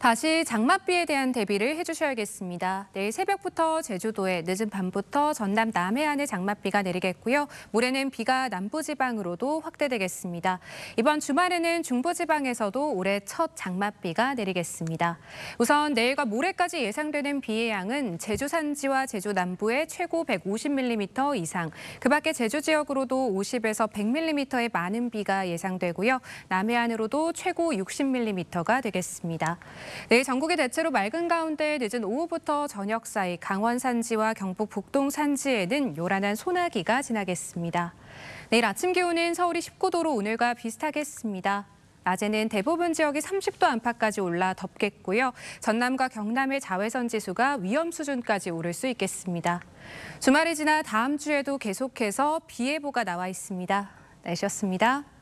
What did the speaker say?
다시 장맛비에 대한 대비를 해주셔야겠습니다. 내일 새벽부터 제주도에 늦은 밤부터 전남 남해안에 장맛비가 내리겠고요. 모레는 비가 남부지방으로도 확대되겠습니다. 이번 주말에는 중부지방에서도 올해 첫 장맛비가 내리겠습니다. 우선 내일과 모레까지 예상되는 비의 양은 제주 산지와 제주 남부에 최고 150mm 이상, 그 밖에 제주 지역으로도 50에서 100mm의 많은 비가 예상되고요. 남해안으로도 최고 60mm가 되겠습니다. 내일 전국이 대체로 맑은 가운데 늦은 오후부터 저녁 사이 강원 산지와 경북 북동 산지에는 요란한 소나기가 지나겠습니다. 내일 아침 기온은 서울이 19도로 오늘과 비슷하겠습니다. 낮에는 대부분 지역이 30도 안팎까지 올라 덥겠고요. 전남과 경남의 자외선 지수가 위험 수준까지 오를 수 있겠습니다. 주말이 지나 다음 주에도 계속해서 비 예보가 나와 있습니다. 날씨였습니다.